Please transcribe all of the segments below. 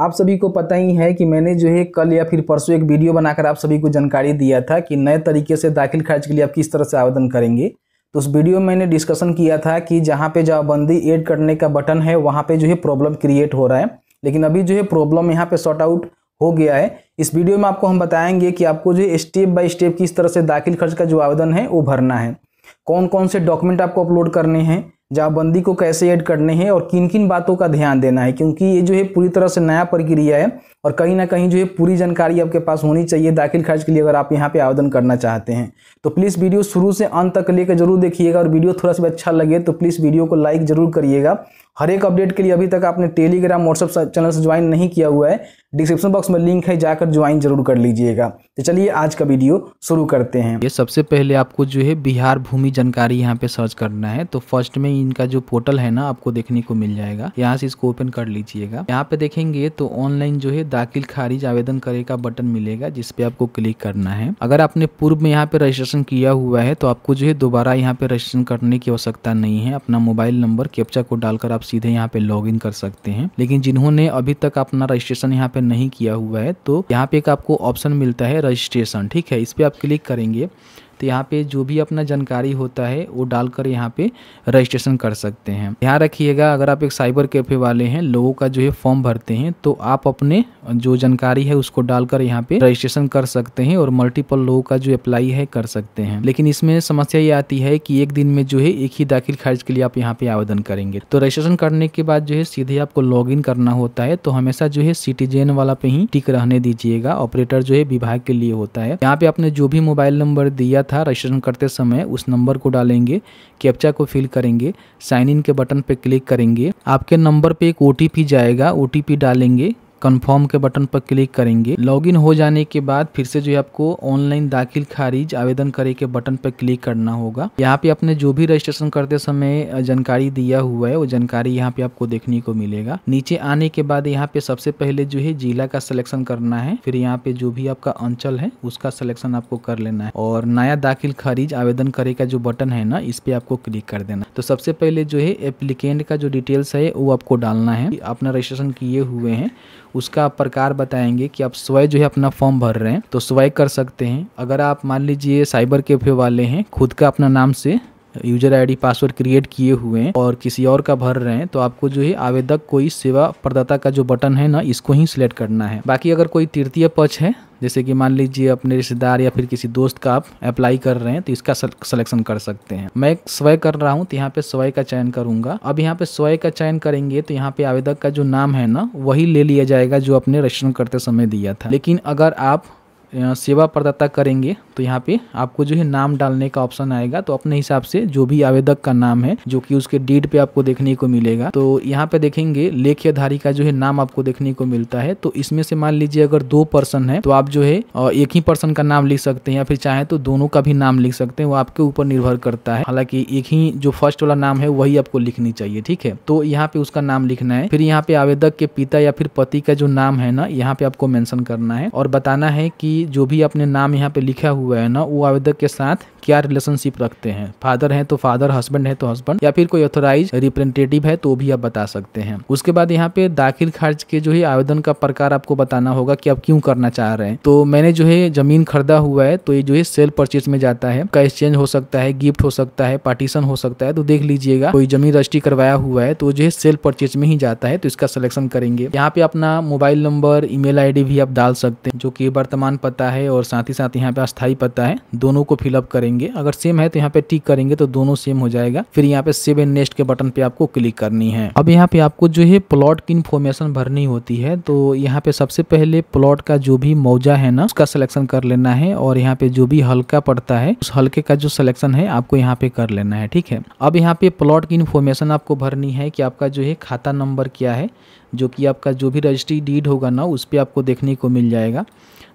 आप सभी को पता ही है कि मैंने जो है कल या फिर परसों एक वीडियो बनाकर आप सभी को जानकारी दिया था कि नए तरीके से दाखिल खर्च के लिए आप किस तरह से आवेदन करेंगे तो उस वीडियो में मैंने डिस्कशन किया था कि जहाँ पे जवाबंदी ऐड करने का बटन है वहाँ पे जो है प्रॉब्लम क्रिएट हो रहा है लेकिन अभी जो है प्रॉब्लम यहाँ पे शॉर्ट आउट हो गया है इस वीडियो में आपको हम बताएंगे कि आपको जो है स्टेप बाय स्टेप किस तरह से दाखिल खर्च का जो आवेदन है वो भरना है कौन कौन से डॉक्यूमेंट आपको अपलोड करने हैं जाबंदी को कैसे ऐड करने हैं और किन किन बातों का ध्यान देना है क्योंकि ये जो है पूरी तरह से नया प्रक्रिया है और कहीं ना कहीं जो है पूरी जानकारी आपके पास होनी चाहिए दाखिल खर्च के लिए अगर आप यहाँ पे आवेदन करना चाहते हैं तो प्लीज़ वीडियो शुरू से अंत तक लेकर जरूर देखिएगा और वीडियो थोड़ा सा अच्छा लगे तो प्लीज़ वीडियो को लाइक जरूर करिएगा हर एक अपडेट के लिए अभी तक आपने टेलीग्राम व्हाट्सअप चैनल से ज्वाइन नहीं किया हुआ है डिस्क्रिप्शन बॉक्स में लिंक है जाकर ज्वाइन जरूर कर लीजिएगा तो चलिए आज का वीडियो शुरू करते हैं ये सबसे पहले आपको जो है बिहार भूमि जानकारी यहाँ पे सर्च करना है तो फर्स्ट में इनका जो पोर्टल है ना आपको देखने को मिल जाएगा यहाँ से इसको ओपन कर लीजिएगा यहाँ पे देखेंगे तो ऑनलाइन जो है दाखिल खारिज आवेदन करे का बटन मिलेगा जिसपे आपको क्लिक करना है अगर आपने पूर्व में यहाँ पे रजिस्ट्रेशन किया हुआ है तो आपको जो है दोबारा यहाँ पे रजिस्ट्रेशन करने की आवश्यकता नहीं है अपना मोबाइल नंबर कैप्चा को डालकर आप सीधे यहाँ पे लॉग कर सकते हैं लेकिन जिन्होंने अभी तक अपना रजिस्ट्रेशन यहाँ पे नहीं किया हुआ है तो यहाँ पे एक आपको ऑप्शन मिलता है रजिस्ट्रेशन ठीक है इस पर आप क्लिक करेंगे तो यहाँ पे जो भी अपना जानकारी होता है वो डालकर यहाँ पे रजिस्ट्रेशन कर सकते हैं ध्यान रखिएगा अगर आप एक साइबर कैफे वाले हैं लोगों का जो है फॉर्म भरते हैं तो आप अपने जो जानकारी है उसको डालकर यहाँ पे रजिस्ट्रेशन कर सकते हैं और मल्टीपल लोगों का जो अप्लाई है कर सकते हैं लेकिन इसमें समस्या ये आती है कि एक दिन में जो है एक ही दाखिल खारिज के लिए आप यहाँ पे आवेदन करेंगे तो रजिस्ट्रेशन करने के बाद जो है सीधे आपको लॉग करना होता है तो हमेशा जो है सिटीजन वाला पे ही टिक रहने दीजिएगा ऑपरेटर जो है विभाग के लिए होता है यहाँ पे आपने जो भी मोबाइल नंबर दिया था रजिस्ट्रेशन करते समय उस नंबर को डालेंगे कैप्चा को फिल करेंगे साइन इन के बटन पर क्लिक करेंगे आपके नंबर पर एक ओ जाएगा ओ डालेंगे कन्फर्म के बटन पर क्लिक करेंगे लॉगिन हो जाने के बाद फिर से जो है आपको ऑनलाइन दाखिल खारिज आवेदन करे के बटन पर क्लिक करना होगा यहाँ पे आपने जो भी रजिस्ट्रेशन करते समय जानकारी दिया हुआ है वो जानकारी यहाँ पे आपको देखने को मिलेगा नीचे आने के बाद यहाँ पे सबसे पहले जो है जिला का सिलेक्शन करना है फिर यहाँ पे जो भी आपका अंचल है उसका सिलेक्शन आपको कर लेना है और नया दाखिल खारिज आवेदन करे का जो बटन है ना इस पे आपको क्लिक कर देना तो सबसे पहले जो है एप्लीकेंट का जो डिटेल्स है वो आपको डालना है अपना रजिस्ट्रेशन किए हुए हैं उसका आप प्रकार बताएंगे कि आप स्वयं जो है अपना फॉर्म भर रहे हैं तो स्वयं कर सकते हैं अगर आप मान लीजिए साइबर कैफे वाले हैं खुद का अपना नाम से यूजर आईडी पासवर्ड क्रिएट किए हुए हैं और किसी और का भर रहे हैं तो आपको जो है आवेदक कोई सेवा प्रदाता का जो बटन है ना इसको ही सिलेक्ट करना है बाकी अगर कोई तृतीय पक्ष है जैसे कि मान लीजिए अपने रिश्तेदार या फिर किसी दोस्त का आप अप्लाई कर रहे हैं तो इसका सिलेक्शन कर सकते हैं मैं स्वय कर रहा हूँ तो यहाँ पे स्वय का चयन करूंगा अब यहाँ पे स्वय का चयन करेंगे तो यहाँ पे आवेदक का जो नाम है ना वही ले लिया जाएगा जो अपने रजिस्ट्रेशन करते समय दिया था लेकिन अगर आप सेवा प्रदाता करेंगे तो यहाँ पे आपको जो है नाम डालने का ऑप्शन आएगा तो अपने हिसाब से जो भी आवेदक का नाम है जो कि उसके डेट पे आपको देखने को मिलेगा तो यहाँ पे देखेंगे लेख्यधारी का जो है नाम आपको देखने को मिलता है तो इसमें से मान लीजिए अगर दो पर्सन है तो आप जो है एक ही पर्सन का नाम लिख सकते हैं या फिर चाहे तो दोनों का भी नाम लिख सकते हैं वो आपके ऊपर निर्भर करता है हालांकि एक ही जो फर्स्ट वाला नाम है वही आपको लिखनी चाहिए ठीक है तो यहाँ पे उसका नाम लिखना है फिर यहाँ पे आवेदक के पिता या फिर पति का जो नाम है ना यहाँ पे आपको मेंशन करना है और बताना है कि जो भी आपने नाम यहाँ पे लिखा हुआ हुआ है ना वो आवेदक के साथ क्या रिलेशनशिप रखते हैं फादर है तो फादर हस्बैंड है तो हस्बैंड या फिर कोई ऑथोराइज रिप्रेजेंटेटिव है तो भी आप बता सकते हैं उसके बाद यहाँ पे दाखिल खर्च के जो है आवेदन का प्रकार आपको बताना होगा कि आप क्यों करना चाह रहे हैं तो मैंने जो है जमीन खरीदा हुआ है तो ये जो है सेल परचेज में जाता है का एक्सचेंज हो सकता है गिफ्ट हो सकता है पार्टीशन हो सकता है तो देख लीजिएगा कोई जमीन रजिस्ट्री करवाया हुआ है तो जो है सेल परचेज में ही जाता है तो इसका सिलेक्शन करेंगे यहाँ पे अपना मोबाइल नंबर ईमेल आईडी भी आप डाल सकते हैं जो कि वर्तमान पता है और साथ ही साथ यहाँ पे अस्थायी पता है दोनों को फिलअप करेंगे अगर सेम है तो यहाँ पे टिक करेंगे तो दोनों सेम हो जाएगा फिर यहाँ पे सेव एंड नेक्स्ट के बटन पे आपको क्लिक करनी है अब यहाँ पे आपको जो है प्लॉट की इन्फॉर्मेशन भरनी होती है तो यहाँ पे सबसे पहले प्लॉट का जो भी मौजा है ना उसका सिलेक्शन कर लेना है और यहाँ पे जो भी हल्का पड़ता है उस हल्के का जो सिलेक्शन है आपको यहाँ पे कर लेना है ठीक है अब यहाँ पे प्लॉट की इन्फॉर्मेशन आपको भरनी है कि आपका जो है खाता नंबर क्या है जो कि आपका जो भी रजिस्ट्री डीड होगा ना उस पर आपको देखने को मिल जाएगा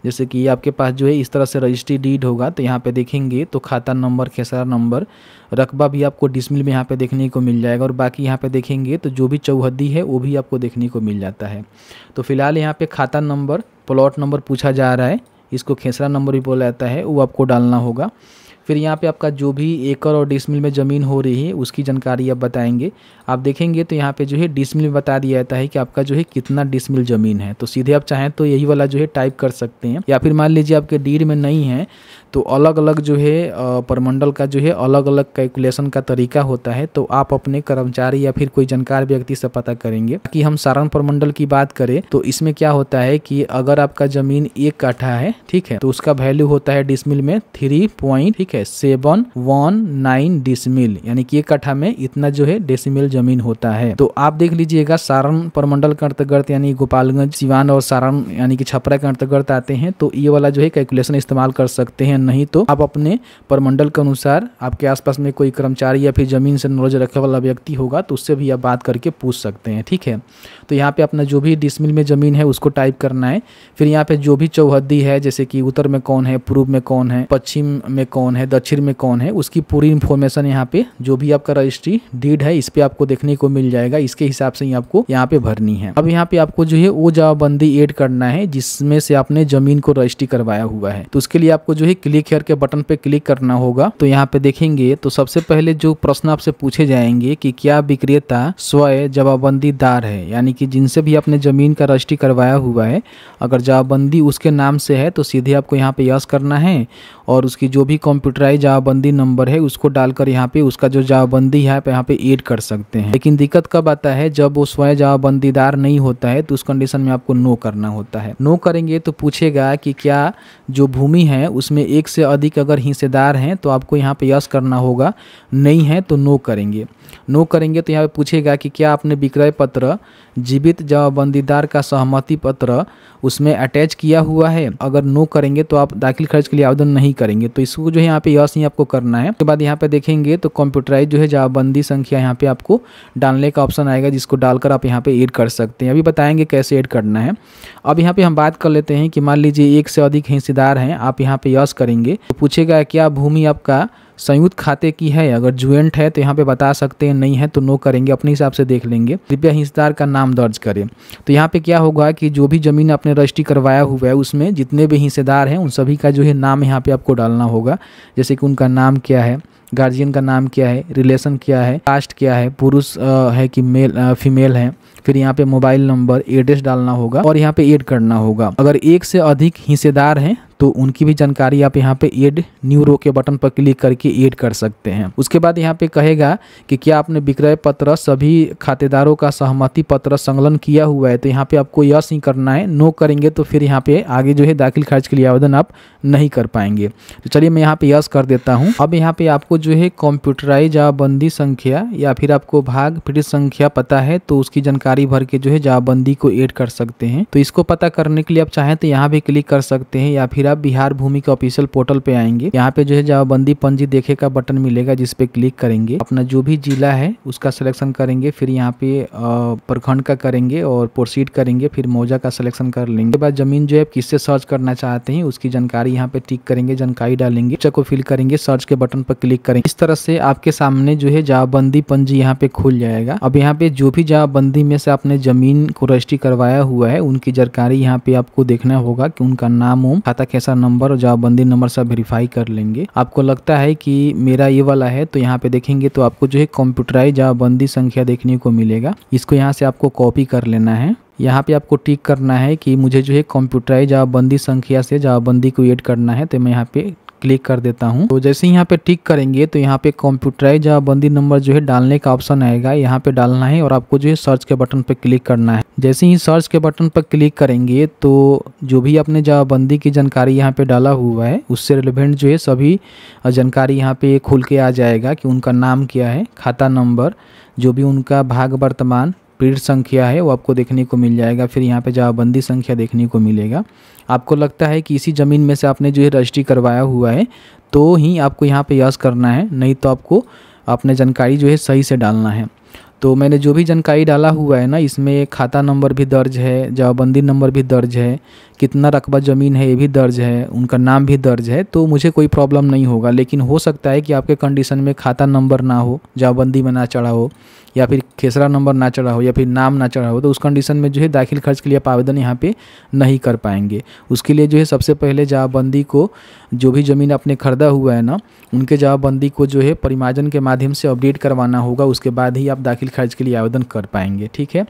जैसे कि आपके पास जो है इस तरह से रजिस्ट्री डीड होगा तो यहाँ पे देखेंगे तो खाता नंबर खेसरा नंबर रकबा भी आपको डिसमिल में यहाँ पे देखने को मिल जाएगा और बाकी यहाँ पे देखेंगे तो जो भी चौहद्दी है वो भी आपको देखने को मिल जाता है तो फिलहाल यहाँ पर खाता नंबर प्लॉट नंबर पूछा जा रहा है इसको खेसरा नंबर भी बोला जाता है वो आपको डालना होगा फिर यहाँ पे आपका जो भी एकड़ और डिसमिल में ज़मीन हो रही है उसकी जानकारी आप बताएंगे आप देखेंगे तो यहाँ पे जो है डिसमिल में बता दिया जाता है कि आपका जो है कितना डिसमिल ज़मीन है तो सीधे आप चाहें तो यही वाला जो है टाइप कर सकते हैं या फिर मान लीजिए आपके डीड में नहीं है तो अलग अलग जो है परमंडल का जो है अलग अलग कैलकुलेशन का तरीका होता है तो आप अपने कर्मचारी या फिर कोई जानकार व्यक्ति से पता करेंगे कि हम सारण परमंडल की बात करें तो इसमें क्या होता है कि अगर आपका जमीन एक काठा है ठीक है तो उसका वैल्यू होता है डिसमिल में थ्री पॉइंट ठीक है सेवन वन नाइन डिसमिल यानी कि एक काठा में इतना जो है डेसिमिल जमीन होता है तो आप देख लीजिएगा सारण परमंडल के अंतर्गत यानी गोपालगंज सिवान और सारण यानी कि छपरा के अंतर्गत आते हैं तो ये वाला जो है कैलकुलेशन इस्तेमाल कर सकते हैं नहीं तो आप अपने परमंडल के अनुसार आपके आसपास में कोई कर्मचारी या फिर ज़मीन से नॉलेज रखने वाला व्यक्ति होगा तो उससे भी आप बात करके पूछ सकते हैं ठीक है तो यहाँ पे अपना जो भी डिसमिल में ज़मीन है उसको टाइप करना है फिर यहाँ पे जो भी चौहद्दी है जैसे कि उत्तर में कौन है पूर्व में कौन है पश्चिम में कौन है दक्षिण में कौन है उसकी पूरी इन्फॉर्मेशन यहाँ पे जो भी आपका रजिस्ट्री डीड है इस पर आपको देखने को मिल जाएगा इसके हिसाब से ही आपको यहाँ पे भरनी है अब यहाँ पे आपको जो है वो जवाबबंदी एड करना है जिसमें से आपने जमीन को रजिस्ट्री करवाया हुआ है तो उसके लिए आपको जो है क्लिक हेयर के बटन पे क्लिक करना होगा तो यहाँ पे देखेंगे तो सबसे पहले जो प्रश्न आपसे पूछे जाएंगे कि क्या विक्रेता स्वयं जवाबबंदीदार है यानी कि जिनसे भी आपने जमीन का रजिस्ट्री करवाया हुआ है अगर जवाबंदी उसके नाम से है तो सीधे आपको यहाँ पे यस करना है और उसकी जो भी कंप्यूटराइज जवाबंदी नंबर है उसको डालकर यहाँ पे उसका जो जवाबंदी है आप यहाँ पे एड कर सकते हैं लेकिन दिक्कत कब आता है जब वो स्वयं जवाबबंदीदार नहीं होता है तो उस कंडीशन में आपको नो करना होता है नो करेंगे तो पूछेगा कि क्या जो भूमि है उसमें एक एक से अधिक अगर हिस्सेदार हैं तो आपको यहाँ पे यस करना होगा नहीं है तो नो करेंगे नो करेंगे तो यहाँ पे पूछेगा कि क्या आपने विक्रय पत्र जीवित जवाबंदीदार का सहमति पत्र उसमें अटैच किया हुआ है अगर नो करेंगे तो आप दाखिल खर्च के लिए आवेदन नहीं करेंगे तो इसको जो है यहाँ पे यस ही आपको करना है उसके बाद यहाँ पे देखेंगे तो कंप्यूटराइज जो है जवाबंदी संख्या यहाँ पे आपको डालने का ऑप्शन आएगा जिसको डालकर आप यहाँ पे एड कर सकते हैं अभी बताएंगे कैसे एड करना है अब यहाँ पे हम बात कर लेते हैं कि मान लीजिए एक से अधिक हिस्सेदार हैं आप यहाँ पे यस करें करेंगे तो पूछेगा क्या भूमि आपका संयुक्त खाते की है अगर जुएंट है तो यहाँ पे बता सकते हैं नहीं है तो नो करेंगे अपने हिसाब से देख लेंगे कृपया हिस्सेदार का नाम दर्ज करें तो यहाँ पे क्या होगा कि जो भी ज़मीन आपने रजिस्ट्री करवाया हुआ है उसमें जितने भी हिस्सेदार हैं उन सभी का जो है नाम यहाँ पे आपको डालना होगा जैसे कि उनका नाम क्या है गार्जियन का नाम क्या है रिलेशन क्या है कास्ट क्या है पुरुष है कि मेल फीमेल है फिर यहाँ पे मोबाइल नंबर एड्रेस डालना होगा और यहाँ पे एड करना होगा अगर एक से अधिक हिस्सेदार हैं तो उनकी भी जानकारी आप यहाँ पे एड न्यू रो के बटन पर क्लिक करके एड कर सकते हैं उसके बाद यहाँ पे कहेगा कि क्या आपने विक्रय पत्र सभी खातेदारों का सहमति पत्र संकलन किया हुआ है तो यहाँ पे आपको यस ही करना है नो करेंगे तो फिर यहाँ पे आगे जो है दाखिल खर्च के लिए आवेदन आप नहीं कर पाएंगे तो चलिए मैं यहाँ पे यस कर देता हूँ अब यहाँ पे आपको जो है कंप्यूटराइज या बंदी संख्या या फिर आपको भाग पीड़ित संख्या पता है तो उसकी जानकारी जानकारी भर के जो है जाबंदी को एड कर सकते हैं तो इसको पता करने के लिए आप चाहें तो यहाँ भी क्लिक कर सकते हैं या फिर आप बिहार भूमि के ऑफिशियल पोर्टल पे आएंगे यहाँ पे जो है जाबंदी पंजी देखे का बटन मिलेगा जिसपे क्लिक करेंगे अपना जो भी जिला है उसका सिलेक्शन करेंगे फिर यहाँ पे प्रखंड का करेंगे और प्रोसीड करेंगे फिर मौजा का सिलेक्शन कर लेंगे बाद जमीन जो है किससे सर्च करना चाहते हैं उसकी जानकारी यहाँ पे टिक करेंगे जानकारी डालेंगे चेक को फिल करेंगे सर्च के बटन पर क्लिक करेंगे इस तरह से आपके सामने जो है जाबंदी पंजी यहाँ पे खुल जाएगा अब यहाँ पे जो भी जाबंदी में से आपने जमीन को रजिस्ट्री करवाया हुआ है उनकी जानकारी यहाँ पे आपको देखना होगा कि उनका नाम उम खाता कैसा नंबर और जवाबबंदी नंबर सब वेरीफाई कर लेंगे आपको लगता है कि मेरा ये वाला है तो यहाँ पे देखेंगे तो आपको जो है कंप्यूटराइज जवाबबंदी संख्या देखने को मिलेगा इसको यहाँ से आपको कॉपी कर लेना है यहाँ पे आपको टिक करना है कि मुझे जो है कंप्यूटराइज जवाबबंदी संख्या से जवाबबंदी को एड करना है तो मैं यहाँ पे क्लिक कर देता हूँ तो जैसे यहाँ पे टिक करेंगे तो यहाँ पे कंप्यूटराइज बंदी नंबर जो है डालने का ऑप्शन आएगा यहाँ पे डालना है और आपको जो है सर्च के बटन पर क्लिक करना है जैसे ही सर्च के बटन पर क्लिक करेंगे तो जो भी आपने जावाबंदी की जानकारी यहाँ पे डाला हुआ है उससे रिलेवेंट जो है सभी जानकारी यहाँ पे खुल के आ जाएगा कि उनका नाम क्या है खाता नंबर जो भी उनका भाग वर्तमान पीड़ संख्या है वो आपको देखने को मिल जाएगा फिर यहाँ पे जावाबंदी संख्या देखने को मिलेगा आपको लगता है कि इसी ज़मीन में से आपने जो है रजिस्ट्री करवाया हुआ है तो ही आपको यहाँ पे यस करना है नहीं तो आपको अपने जानकारी जो है सही से डालना है तो मैंने जो भी जानकारी डाला हुआ है ना इसमें खाता नंबर भी दर्ज है जवाबबंदी नंबर भी दर्ज है कितना रकबा ज़मीन है ये भी दर्ज है उनका नाम भी दर्ज है तो मुझे कोई प्रॉब्लम नहीं होगा लेकिन हो सकता है कि आपके कंडीशन में खाता नंबर ना हो जवाबबंदी में ना चढ़ा हो या फिर खेसरा नंबर ना चढ़ा हो या फिर नाम ना चढ़ा हो तो उस कंडीशन में जो है दाखिल खर्च के लिए आप आवेदन यहाँ पे नहीं कर पाएंगे उसके लिए जो है सबसे पहले जवाबबंदी को जो भी ज़मीन आपने खरीदा हुआ है ना उनके जवाबबंदी को जो है परिमार्जन के माध्यम से अपडेट करवाना होगा उसके बाद ही आप दाखिल खर्च के लिए आवेदन कर पाएंगे ठीक है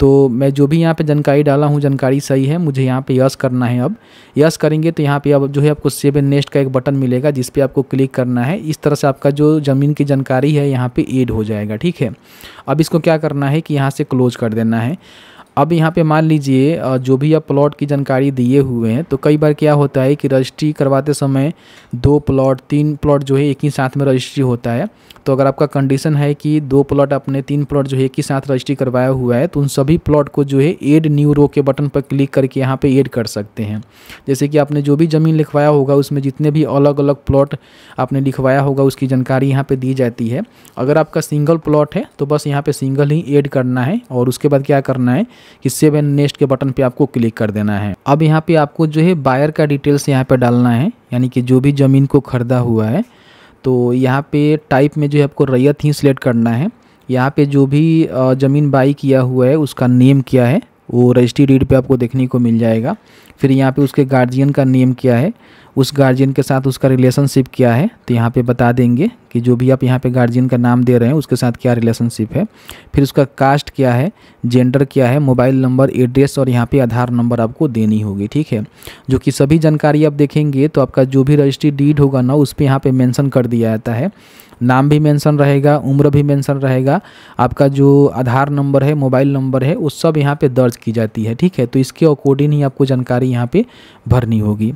तो मैं जो भी यहाँ पर जानकारी डाला हूँ जानकारी सही है मुझे यहाँ पर यस करना है अब यस करेंगे तो यहाँ पर अब जो है आपको सेव एंड नेक्स्ट का एक बटन मिलेगा जिसपे आपको क्लिक करना है इस तरह से आपका जो ज़मीन की जानकारी है यहाँ पर एड हो जाएगा ठीक है अब इसको क्या करना है कि यहाँ से क्लोज कर देना है अब यहाँ पे मान लीजिए जो भी आप प्लॉट की जानकारी दिए हुए हैं तो कई बार क्या होता है कि रजिस्ट्री करवाते समय दो प्लॉट तीन प्लॉट जो है एक ही साथ में रजिस्ट्री होता है तो अगर आपका कंडीशन है कि दो प्लॉट अपने तीन प्लॉट जो है एक ही साथ रजिस्ट्री करवाया हुआ है तो उन सभी प्लॉट को जो है एड न्यू रो के बटन पर क्लिक करके यहाँ पर एड कर सकते हैं जैसे कि आपने जो भी ज़मीन लिखवाया होगा उसमें जितने भी अलग अलग प्लॉट आपने लिखवाया होगा उसकी जानकारी यहाँ पर दी जाती है अगर आपका सिंगल प्लॉट है तो बस यहाँ पर सिंगल ही एड करना है और उसके बाद क्या करना है कि सेव एंड नेक्स्ट के बटन पे आपको क्लिक कर देना है अब यहाँ पे आपको जो है बायर का डिटेल्स यहाँ पे डालना है यानी कि जो भी ज़मीन को खरीदा हुआ है तो यहाँ पे टाइप में जो है आपको रैयत ही सिलेक्ट करना है यहाँ पे जो भी ज़मीन बाई किया हुआ है उसका नेम क्या है वो रजिस्ट्री डीड पे आपको देखने को मिल जाएगा फिर यहाँ पे उसके गार्जियन का नेम क्या है उस गार्जियन के साथ उसका रिलेशनशिप क्या है तो यहाँ पे बता देंगे कि जो भी आप यहाँ पे गार्जियन का नाम दे रहे हैं उसके साथ क्या रिलेशनशिप है फिर उसका कास्ट क्या है जेंडर क्या है मोबाइल नंबर एड्रेस और यहाँ पे आधार नंबर आपको देनी होगी ठीक है जो कि सभी जानकारी आप देखेंगे तो आपका जो भी रजिस्ट्री डीड होगा ना उस पर यहाँ पर मैंसन कर दिया जाता है नाम भी मेंशन रहेगा उम्र भी मेंशन रहेगा आपका जो आधार नंबर है मोबाइल नंबर है वो सब यहाँ पे दर्ज की जाती है ठीक है तो इसके अकॉर्डिंग ही आपको जानकारी यहाँ पे भरनी होगी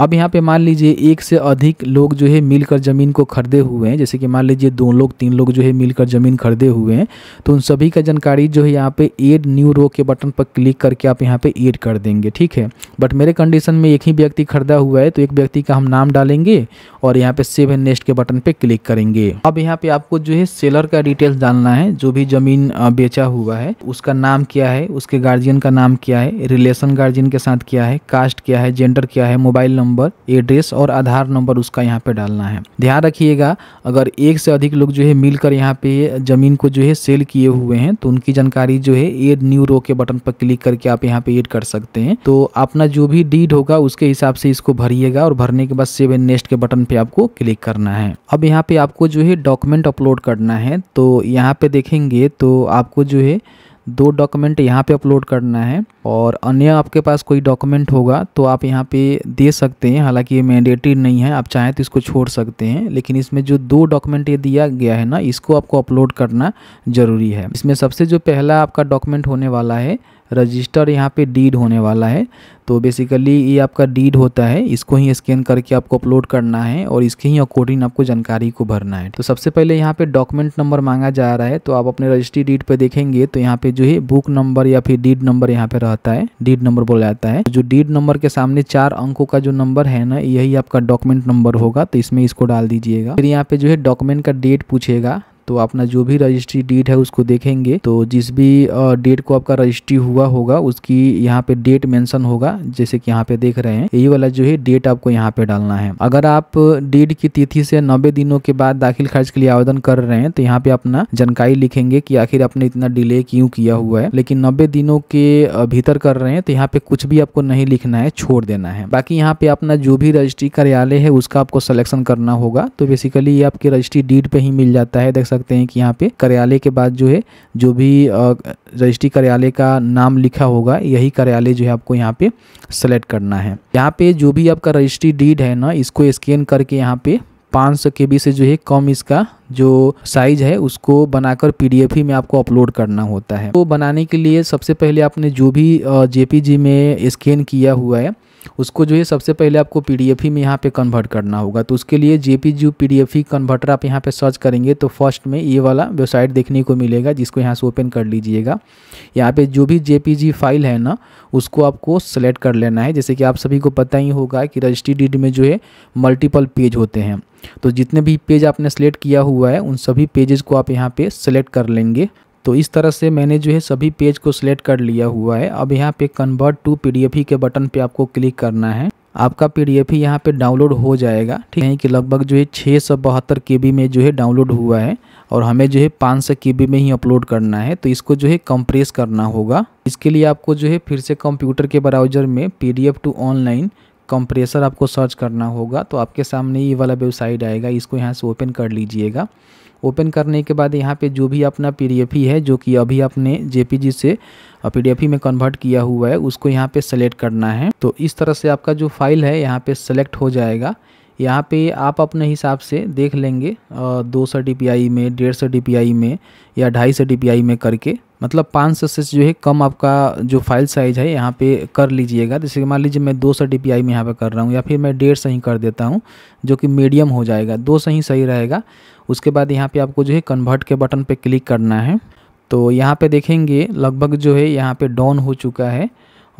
अब यहाँ पे मान लीजिए एक से अधिक लोग जो है मिलकर ज़मीन को खरीदे हुए हैं जैसे कि मान लीजिए दो लोग तीन लोग जो है मिलकर ज़मीन खरीदे हुए हैं तो उन सभी का जानकारी जो है यहाँ पे एड न्यू रो के बटन पर क्लिक करके आप यहाँ पे एड कर देंगे ठीक है बट मेरे कंडीशन में एक ही व्यक्ति खरीदा हुआ है तो एक व्यक्ति का हम नाम डालेंगे और यहाँ पर सेव एंड नेक्स्ट के बटन पर क्लिक करेंगे अब यहाँ पर आपको जो है सेलर का डिटेल्स डालना है जो भी ज़मीन बेचा हुआ है उसका नाम क्या है उसके गार्जियन का नाम क्या है रिलेशन गार्जियन के साथ क्या है है कास्ट क्या है जेंडर क्या है मोबाइल नंबर एड्रेस और आधार नंबर उसका यहाँ पे डालना है ध्यान रखिएगा अगर एक से अधिक लोग जो है मिलकर यहाँ पे ज़मीन को जो है सेल किए हुए हैं तो उनकी जानकारी जो है एड न्यू रो के बटन पर क्लिक करके आप यहाँ पे एड कर सकते हैं तो अपना जो भी डीड होगा उसके हिसाब से इसको भरिएगा और भरने के बाद सेव एंड नेक्स्ट के बटन पे आपको क्लिक करना है अब यहाँ पे आपको जो है डॉक्यूमेंट अपलोड करना है तो यहाँ पे देखेंगे तो आपको जो है दो डॉक्यूमेंट यहाँ पे अपलोड करना है और अन्य आपके पास कोई डॉक्यूमेंट होगा तो आप यहाँ पे दे सकते हैं हालांकि ये मैंडेटरी नहीं है आप चाहें तो इसको छोड़ सकते हैं लेकिन इसमें जो दो डॉक्यूमेंट ये दिया गया है ना इसको आपको अपलोड करना ज़रूरी है इसमें सबसे जो पहला आपका डॉक्यूमेंट होने वाला है रजिस्टर यहाँ पे डीड होने वाला है तो बेसिकली ये आपका डीड होता है इसको ही स्कैन करके आपको अपलोड करना है और इसके ही अकॉर्डिंग आपको जानकारी को भरना है तो सबसे पहले यहाँ पे डॉक्यूमेंट नंबर मांगा जा रहा है तो आप अपने रजिस्ट्री डीड पे देखेंगे तो यहाँ पे जो है बुक नंबर या फिर डीड नंबर यहाँ पे रहता है डीड नंबर बोला जाता है जो डीड नंबर के सामने चार अंकों का जो नंबर है ना यही आपका डॉक्यूमेंट नंबर होगा तो इसमें इसको डाल दीजिएगा फिर यहाँ पे जो है डॉक्यूमेंट का डेट पूछेगा तो अपना जो भी रजिस्ट्री डेट है उसको देखेंगे तो जिस भी डेट को आपका रजिस्ट्री हुआ होगा उसकी यहाँ पे डेट मेंशन होगा जैसे कि यहाँ पे देख रहे हैं यही वाला जो है डेट आपको यहाँ पे डालना है अगर आप डेट की तिथि से नब्बे दिनों के बाद दाखिल खर्च के लिए आवेदन कर रहे हैं तो यहाँ पे अपना जानकारी लिखेंगे की आखिर आपने इतना डिले क्यूँ किया हुआ है लेकिन नब्बे दिनों के भीतर कर रहे हैं तो यहाँ पे कुछ भी आपको नहीं लिखना है छोड़ देना है बाकी यहाँ पे अपना जो भी रजिस्ट्री कार्यालय है उसका आपको सिलेक्शन करना होगा तो बेसिकली ये आपके रजिस्ट्री डीड पे ही मिल जाता है देख सकते सकते हैं कि यहाँ पे कार्यालय के बाद जो है जो भी रजिस्ट्री कार्यालय का नाम लिखा होगा यही कार्यालय जो है आपको यहाँ पे सेलेक्ट करना है यहाँ पे जो भी आपका रजिस्ट्री डीड है ना इसको स्कैन करके यहाँ पे पाँच सौ के बी से जो है कम इसका जो साइज है उसको बनाकर पी ही में आपको अपलोड करना होता है तो बनाने के लिए सबसे पहले आपने जो भी जेपीजी में स्कैन किया हुआ है उसको जो है सबसे पहले आपको पी डी ही में यहाँ पे कन्वर्ट करना होगा तो उसके लिए J P G P D F converter आप यहाँ पे सर्च करेंगे तो फर्स्ट में ये वाला वेबसाइट देखने को मिलेगा जिसको यहाँ से ओपन कर लीजिएगा यहाँ पे जो भी जे पी जी फाइल है ना उसको आपको सेलेक्ट कर लेना है जैसे कि आप सभी को पता ही होगा कि रजिस्ट्री डीड में जो है मल्टीपल पेज होते हैं तो जितने भी पेज आपने सेलेक्ट किया हुआ है उन सभी पेजेस को आप यहाँ पे सेलेक्ट कर लेंगे तो इस तरह से मैंने जो है सभी पेज को सिलेक्ट कर लिया हुआ है अब यहाँ पे कन्वर्ट टू पी के बटन पे आपको क्लिक करना है आपका पी डी एफ ही यहाँ पर डाउनलोड हो जाएगा ठीक है कि लगभग जो है छः सौ बहत्तर के बी में जो है डाउनलोड हुआ है और हमें जो है पाँच सौ के बी में ही अपलोड करना है तो इसको जो है कंप्रेस करना होगा इसके लिए आपको जो है फिर से कंप्यूटर के ब्राउजर में P D F to online compressor आपको सर्च करना होगा तो आपके सामने ये वाला वेबसाइट आएगा इसको यहाँ से ओपन कर लीजिएगा ओपन करने के बाद यहाँ पे जो भी अपना पी है जो कि अभी आपने जे से पी में कन्वर्ट किया हुआ है उसको यहाँ पे सेलेक्ट करना है तो इस तरह से आपका जो फाइल है यहाँ पे सेलेक्ट हो जाएगा यहाँ पे आप अपने हिसाब से देख लेंगे दो सौ डी में डेढ़ सौ डी में या ढाई सौ डी में करके मतलब 500 से जो है कम आपका जो फाइल साइज़ है यहाँ पे कर लीजिएगा जैसे कि मान लीजिए मैं दो सौ डी में यहाँ पे कर रहा हूँ या फिर मैं डेढ़ सौ ही कर देता हूँ जो कि मीडियम हो जाएगा दो सौ ही सही रहेगा उसके बाद यहाँ पे आपको जो है कन्वर्ट के बटन पर क्लिक करना है तो यहाँ पे देखेंगे लगभग जो है यहाँ पर डाउन हो चुका है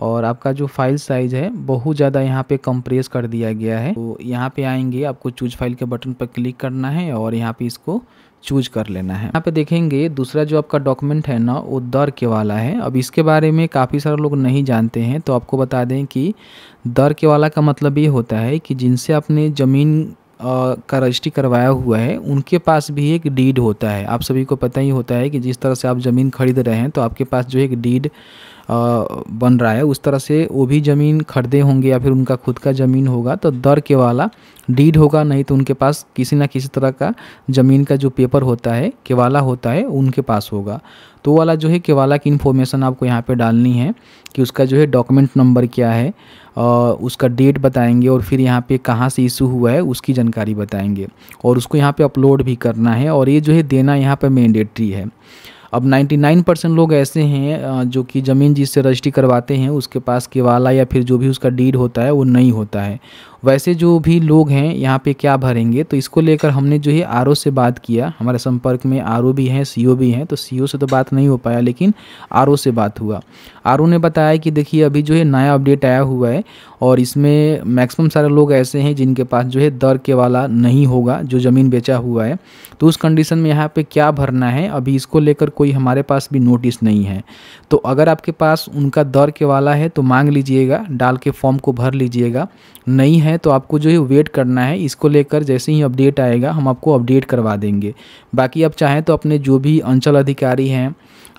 और आपका जो फाइल साइज़ है बहुत ज़्यादा यहाँ पे कंप्रेस कर दिया गया है तो यहाँ पे आएंगे आपको चूज फाइल के बटन पर क्लिक करना है और यहाँ पे इसको चूज कर लेना है यहाँ पे देखेंगे दूसरा जो आपका डॉक्यूमेंट है ना वो दर के वाला है अब इसके बारे में काफ़ी सारे लोग नहीं जानते हैं तो आपको बता दें कि दर के वाला का मतलब ये होता है कि जिनसे आपने ज़मीन का रजिस्ट्री करवाया हुआ है उनके पास भी एक डीड होता है आप सभी को पता ही होता है कि जिस तरह से आप ज़मीन खरीद रहे हैं तो आपके पास जो एक डीड बन रहा है उस तरह से वो भी ज़मीन खरीदे होंगे या फिर उनका खुद का ज़मीन होगा तो दर के वाला डीड होगा नहीं तो उनके पास किसी ना किसी तरह का ज़मीन का जो पेपर होता है केवाला होता है उनके पास होगा तो वाला जो है केवाला की इन्फॉर्मेशन आपको यहाँ पे डालनी है कि उसका जो है डॉक्यूमेंट नंबर क्या है आ, उसका डेट बताएंगे और फिर यहाँ पे कहाँ से इशू हुआ है उसकी जानकारी बताएंगे और उसको यहाँ पे अपलोड भी करना है और ये जो है देना यहाँ पर मैंडेट्री है अब 99 परसेंट लोग ऐसे हैं जो कि ज़मीन जिससे रजिस्ट्री करवाते हैं उसके पास केवाला या फिर जो भी उसका डीड होता है वो नहीं होता है वैसे जो भी लोग हैं यहाँ पे क्या भरेंगे तो इसको लेकर हमने जो है आर से बात किया हमारे संपर्क में आर भी हैं सी भी हैं तो सी से तो बात नहीं हो पाया लेकिन आर से बात हुआ आर ने बताया कि देखिए अभी जो है नया अपडेट आया हुआ है और इसमें मैक्सिमम सारे लोग ऐसे हैं जिनके पास जो है दर के वाला नहीं होगा जो ज़मीन बेचा हुआ है तो उस कंडीशन में यहाँ पे क्या भरना है अभी इसको लेकर कोई हमारे पास भी नोटिस नहीं है तो अगर आपके पास उनका दर के वाला है तो मांग लीजिएगा डाल के फॉर्म को भर लीजिएगा नहीं है हैं तो आपको जो है वेट करना है इसको लेकर जैसे ही अपडेट आएगा हम आपको अपडेट करवा देंगे बाकी आप चाहें तो अपने जो भी अंचल अधिकारी हैं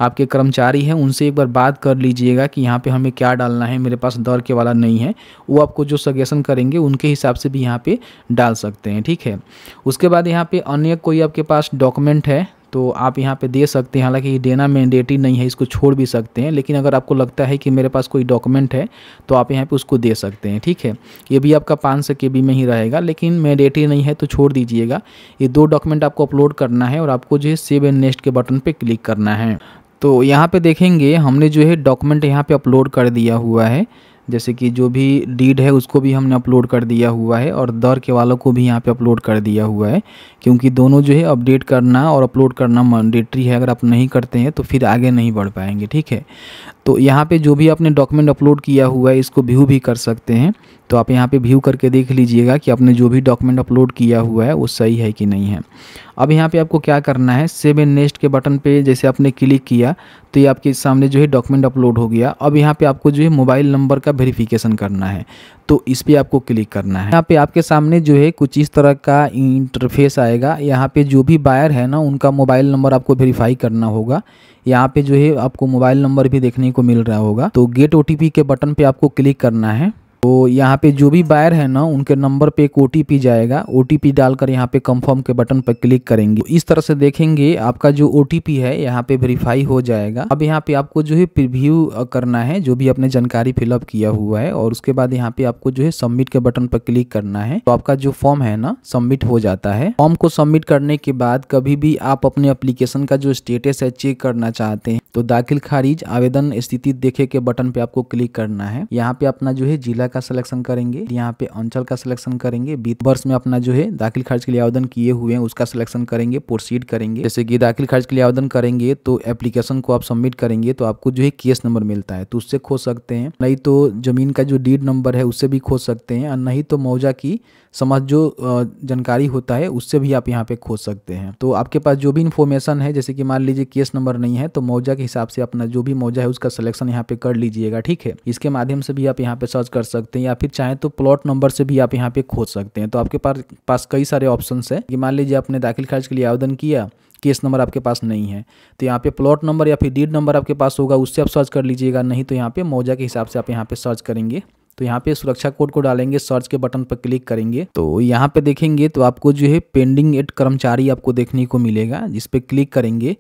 आपके कर्मचारी हैं उनसे एक बार बात कर लीजिएगा कि यहाँ पे हमें क्या डालना है मेरे पास दर के वाला नहीं है वो आपको जो सजेशन करेंगे उनके हिसाब से भी यहाँ पे डाल सकते हैं ठीक है उसके बाद यहाँ पे अन्य कोई आपके पास डॉक्यूमेंट है तो आप यहाँ पे दे सकते हैं हालांकि ये देना मैंडेटरी नहीं है इसको छोड़ भी सकते हैं लेकिन अगर आपको लगता है कि मेरे पास कोई डॉक्यूमेंट है तो आप यहाँ पे उसको दे सकते हैं ठीक है ये भी आपका पाँच सौ के बी में ही रहेगा लेकिन मैंडेटरी नहीं है तो छोड़ दीजिएगा ये दो डॉक्यूमेंट आपको अपलोड करना है और आपको जो है सेव एंड नेक्स्ट के बटन पर क्लिक करना है तो यहाँ पर देखेंगे हमने जो है डॉक्यूमेंट यहाँ पर अपलोड कर दिया हुआ है जैसे कि जो भी डीड है उसको भी हमने अपलोड कर दिया हुआ है और दर के वालों को भी यहाँ पे अपलोड कर दिया हुआ है क्योंकि दोनों जो है अपडेट करना और अपलोड करना मैंडेटरी है अगर आप नहीं करते हैं तो फिर आगे नहीं बढ़ पाएंगे ठीक है तो यहाँ पे जो भी आपने डॉक्यूमेंट अपलोड किया हुआ है इसको व्यू भी कर सकते हैं तो आप यहाँ पे व्यू करके देख लीजिएगा कि आपने जो भी डॉक्यूमेंट अपलोड किया हुआ है वो सही है कि नहीं है अब यहाँ पे आपको क्या करना है सेव एंड नेक्स्ट के बटन पे जैसे आपने क्लिक किया तो ये आपके सामने जो है डॉक्यूमेंट अपलोड हो गया अब यहाँ पे आपको जो है मोबाइल नंबर का वेरिफिकेशन करना है तो इस पर आपको क्लिक करना है यहाँ पे आपके सामने जो है कुछ इस तरह का इंटरफेस आएगा यहाँ पे जो भी बायर है ना उनका मोबाइल नंबर आपको वेरीफाई करना होगा यहाँ पे जो है आपको मोबाइल नंबर भी देखने को मिल रहा होगा तो गेट ओटीपी के बटन पे आपको क्लिक करना है तो यहाँ पे जो भी बायर है ना उनके नंबर पे एक ओ जाएगा ओ डालकर यहाँ पे कंफर्म के बटन पर क्लिक करेंगे तो इस तरह से देखेंगे आपका जो ओ है यहाँ पे वेरीफाई हो जाएगा अब यहाँ पे आपको जो है प्रिव्यू करना है जो भी आपने जानकारी फिलअप किया हुआ है और उसके बाद यहाँ पे आपको जो है सबमिट के बटन पर क्लिक करना है तो आपका जो फॉर्म है ना सबमिट हो जाता है फॉर्म को सबमिट करने के बाद कभी भी आप अपने अप्लीकेशन का जो स्टेटस है चेक करना चाहते हैं तो दाखिल खारिज आवेदन स्थिति देखे के बटन पे आपको क्लिक करना है यहाँ पे अपना जो है जिला का सिलेक्शन करेंगे यहाँ पे अंचल का सिलेक्शन करेंगे बीत वर्ष में अपना जो है दाखिल खर्च के लिए आवेदन किए हुए हैं उसका सिलेक्शन करेंगे प्रोसीड करेंगे जैसे कि दाखिल खर्च के लिए आवेदन करेंगे तो एप्लीकेशन को आप सबमिट करेंगे तो आपको जो है केस नंबर मिलता है तो उससे खोज सकते हैं नहीं तो जमीन का जो डीड नंबर है उससे भी खोज सकते हैं और नहीं तो मौजा की समझ जो जानकारी होता है उससे भी आप यहाँ पे खोज सकते हैं तो आपके पास जो भी इन्फॉर्मेशन है जैसे कि मान लीजिए केस नंबर नहीं है तो मौजा के हिसाब से अपना जो भी मौजा है उसका सिलेक्शन यहाँ पे कर लीजिएगा ठीक है इसके माध्यम से भी आप यहाँ पे सर्च कर सकते हैं या फिर चाहें तो प्लॉट नंबर से भी आप यहाँ पे खोज सकते हैं तो आपके पास पास कई सारे ऑप्शन है कि मान लीजिए आपने दाखिल खर्च के लिए आवेदन किया केस नंबर आपके पास नहीं है तो यहाँ पे प्लॉट नंबर या फिर डीड नंबर आपके पास होगा उससे आप सर्च कर लीजिएगा नहीं तो यहाँ पे मौजा के हिसाब से आप यहाँ पे सर्च करेंगे तो यहाँ पे सुरक्षा कोड को डालेंगे सर्च के बटन पर क्लिक करेंगे तो यहाँ पे देखेंगे तो आपको जो है पेंडिंग एट कर्मचारी आपको देखने को मिलेगा जिस पर क्लिक करेंगे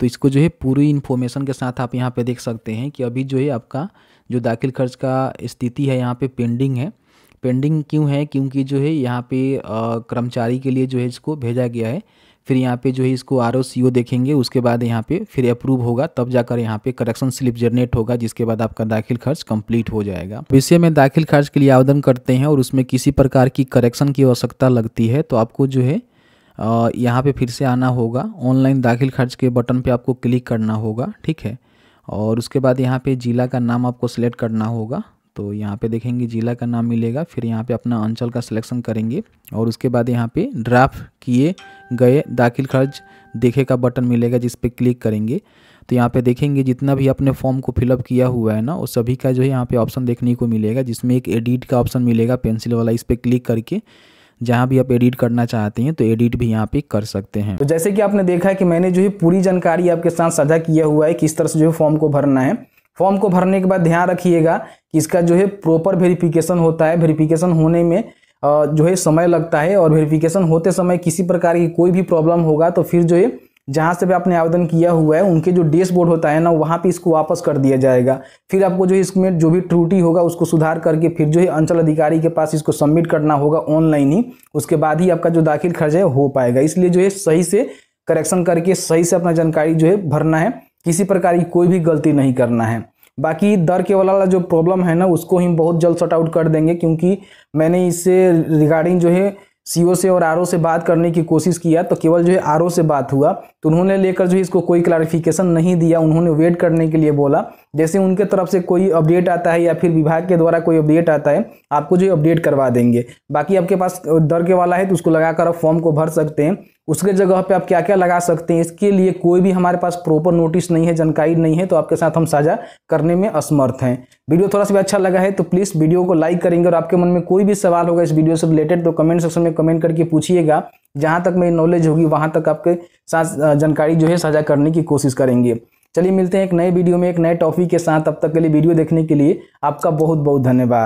तो इसको जो है पूरी इन्फॉर्मेशन के साथ आप यहाँ पे देख सकते हैं कि अभी जो है आपका जो दाखिल खर्च का स्थिति है यहाँ पे पेंडिंग है पेंडिंग क्यों है क्योंकि जो है यहाँ पे कर्मचारी के लिए जो है इसको भेजा गया है फिर यहाँ पे जो है इसको आर ओ सी ओ देखेंगे उसके बाद यहाँ पे फिर अप्रूव होगा तब जाकर यहाँ पे करेक्शन स्लिप जनरेट होगा जिसके बाद आपका दाखिल खर्च कंप्लीट हो जाएगा विषय तो में दाखिल खर्च के लिए आवेदन करते हैं और उसमें किसी प्रकार की करेक्शन की आवश्यकता लगती है तो आपको जो है यहाँ पे फिर से आना होगा ऑनलाइन दाखिल खर्च के बटन पर आपको क्लिक करना होगा ठीक है और उसके बाद यहाँ पर ज़िला का नाम आपको सेलेक्ट करना होगा तो यहाँ पे देखेंगे ज़िला का नाम मिलेगा फिर यहाँ पे अपना अंचल का सिलेक्शन करेंगे और उसके बाद यहाँ पे ड्राफ्ट किए गए दाखिल खर्च देखे का बटन मिलेगा जिस पर क्लिक करेंगे तो यहाँ पे देखेंगे जितना भी अपने फॉर्म को फिलअप किया हुआ है ना वो सभी का जो है यहाँ पे ऑप्शन देखने को मिलेगा जिसमें एक एडिट का ऑप्शन मिलेगा पेंसिल वाला इस पर क्लिक करके जहाँ भी आप एडिट करना चाहते हैं तो एडिट भी यहाँ पे कर सकते हैं तो जैसे कि आपने देखा है कि मैंने जो है पूरी जानकारी आपके साथ साझा किया हुआ है किस तरह से जो है फॉर्म को भरना है फॉर्म को भरने के बाद ध्यान रखिएगा कि इसका जो है प्रॉपर वेरिफिकेशन होता है वेरिफिकेशन होने में जो है समय लगता है और वेरिफिकेशन होते समय किसी प्रकार की कोई भी प्रॉब्लम होगा तो फिर जो है जहाँ से भी आपने आवेदन किया हुआ है उनके जो डैशबोर्ड होता है ना वहाँ पे इसको वापस कर दिया जाएगा फिर आपको जो है इसमें जो भी त्रुटि होगा उसको सुधार करके फिर जो है अंचल अधिकारी के पास इसको सबमिट करना होगा ऑनलाइन ही उसके बाद ही आपका जो दाखिल खर्च है हो पाएगा इसलिए जो है सही से करेक्शन करके सही से अपना जानकारी जो है भरना है किसी प्रकार की कोई भी गलती नहीं करना है बाकी दर के वाला जो प्रॉब्लम है ना उसको हम बहुत जल्द सॉर्ट आउट कर देंगे क्योंकि मैंने इससे रिगार्डिंग जो है सीओ से और आरओ से बात करने की कोशिश किया तो केवल जो है आरओ से बात हुआ तो उन्होंने लेकर जो है इसको कोई क्लारिफिकेशन नहीं दिया उन्होंने वेट करने के लिए बोला जैसे उनके तरफ से कोई अपडेट आता है या फिर विभाग के द्वारा कोई अपडेट आता है आपको जो अपडेट करवा देंगे बाकी आपके पास के वाला है तो उसको लगाकर आप फॉर्म को भर सकते हैं उसके जगह पे आप क्या क्या लगा सकते हैं इसके लिए कोई भी हमारे पास प्रॉपर नोटिस नहीं है जानकारी नहीं है तो आपके साथ हम साझा करने में असमर्थ हैं वीडियो थोड़ा सा भी अच्छा लगा है तो प्लीज़ वीडियो को लाइक करेंगे और आपके मन में कोई भी सवाल होगा इस वीडियो से रिलेटेड तो कमेंट सेक्शन में कमेंट करके पूछिएगा जहाँ तक मेरी नॉलेज होगी वहाँ तक आपके साथ जानकारी जो है साझा करने की कोशिश करेंगे चलिए मिलते हैं एक नए वीडियो में एक नए टॉपिक के साथ अब तक के लिए वीडियो देखने के लिए आपका बहुत बहुत धन्यवाद